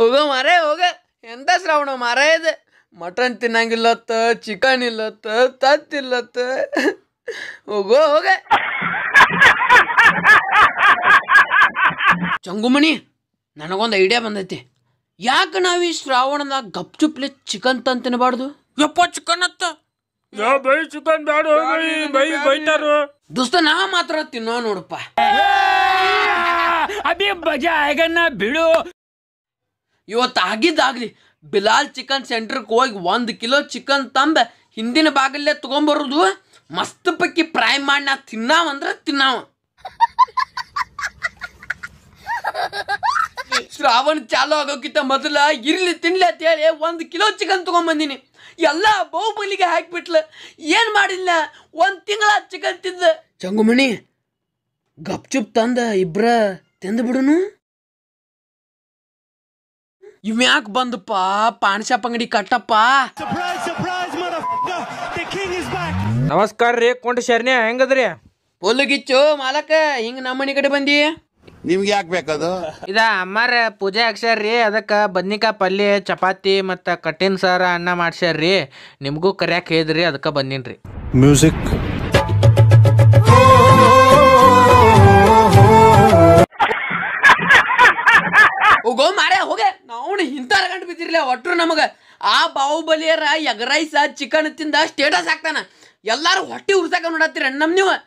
ಹೋಗೋ ಮಾರೇ ಹೋಗ ಎಂತ ಶ್ರಾವಣ ಮಾರೇ ಇದೆ ಮಟನ್ ತಿನ್ನಂಗಿಲ್ಲತ್ತ ಚಿಕನ್ ಇಲ್ಲತ್ತ ತತ್ತಿಲ್ಲತ್ತ ಹೋಗೋ ಹೋಗ ಚಂಗುಮಣಿ ನನಗೊಂದು ಐಡಿಯಾ ಬಂದೈತಿ ಯಾಕೆ ನಾವು ಈ ಗಪ್ ಚುಪ್ಲಿ ಚಿಕನ್ ತಂದು ತಿನ್ನಬಾರ್ದು ಯಪ್ಪ ಚಿಕನ್ ಅತ್ತ ಬೈ ಚಿಕನ್ ಬೇಡ ಬೈ ಬೈತಾರು ದೋಸ್ತ ನಾ ಮಾತ್ರ ತಿನ್ನೋ ನೋಡಪ್ಪ ಅದೇ ಬಜಾ ಆಗನ್ನ ಬಿಡು ಇವತ್ತು ಆಗಿದ್ದಾಗಲಿ ಬಿಲಾಲ್ ಚಿಕನ್ ಸೆಂಟ್ರಕ್ಕೆ ಹೋಗಿ ಒಂದು ಕಿಲೋ ಚಿಕನ್ ತಂಬ ಹಿಂದಿನ ಬಾಗಲ್ಲೇ ತೊಗೊಂಬರೋದು ಮಸ್ತ್ ಪಕ್ಕಿ ಫ್ರೈ ಮಾಡಿ ನಾ ತಿನ್ನಾವಂದ್ರೆ ತಿನ್ನಾವ ಶ್ರಾವಣ ಚಾಲು ಆಗೋಕ್ಕಿಂತ ಮೊದಲ ಇರ್ಲಿ ತಿನ್ಲಿ ಅಂತ ಹೇಳಿ ಒಂದು ಕಿಲೋ ಚಿಕನ್ ಬಂದಿನಿ ಎಲ್ಲ ಬಹುಬಲಿಗೆ ಹಾಕಿಬಿಟ್ಲ ಏನ್ ಮಾಡಿಲ್ಲ ಒಂದ್ ತಿಂಗಳ ಚಿಕನ್ ತಿಂದ ಚಂಗುಮಣಿ ಗಪ್ಚುಪ್ ತಂದ ಇಬ್ರ ತಿಂದು ಬಿಡುನು ಇವ್ಯಾಕ್ ಬಂದಪ್ಪ ಪಾನ್ ಶಾಪ್ ಅಂಗಡಿ ಕಟ್ಟಪ್ಪ ನಮಸ್ಕಾರ ರೀ ಕೊಂಡ ಶರ್ಣ್ಯ ಹೆಂಗದ್ರಿ ಗಿಚ್ಚು ಮಾಲಕ ಹಿಂಗ್ ನಮ್ಮ ಮನೆ ಕಡೆ ಬಂದಿ ನಿಮ್ಗೆ ಯಾಕೆ ಬೇಕದು ಇದ ಅಮ್ಮಾರ ಪೂಜೆ ಹಾಕ್ಸ್ಯಾರ್ರಿ ಅದಕ್ಕೆ ಬದ್ನಿಕಾಯಿ ಪಲ್ಯ ಚಪಾತಿ ಮತ್ತು ಕಟ್ಟಿನ ಸಾರ ಅನ್ನ ಮಾಡ್ಸ್ಯಾರ್ರಿ ನಿಮಗೂ ಕರ್ಯಾಕ್ ಹೇಳಿದ್ರಿ ಅದಕ್ಕೆ ಬಂದಿನ್ರಿ ಮ್ಯೂಸಿಕ್ ಹೋಗೋ ಮಾರೆ ಹೋಗೆ ನಾವು ಇಂಥ ಗಂಟು ಬಿದ್ದಿರ್ಲಿ ಒಟ್ಟರು ನಮಗೆ ಆ ಬಾಹುಬಲಿಯರ ಎಗ್ ರೈಸ ಚಿಕನ್ ತಿಂದ ಸ್ಟೇಟಸ್ ಹಾಕ್ತಾನ ಎಲ್ಲರೂ ಹೊಟ್ಟೆ ಉರ್ಸಾಕ ನೋಡತ್ತೀರ ನಮ್ಮ ನೀವು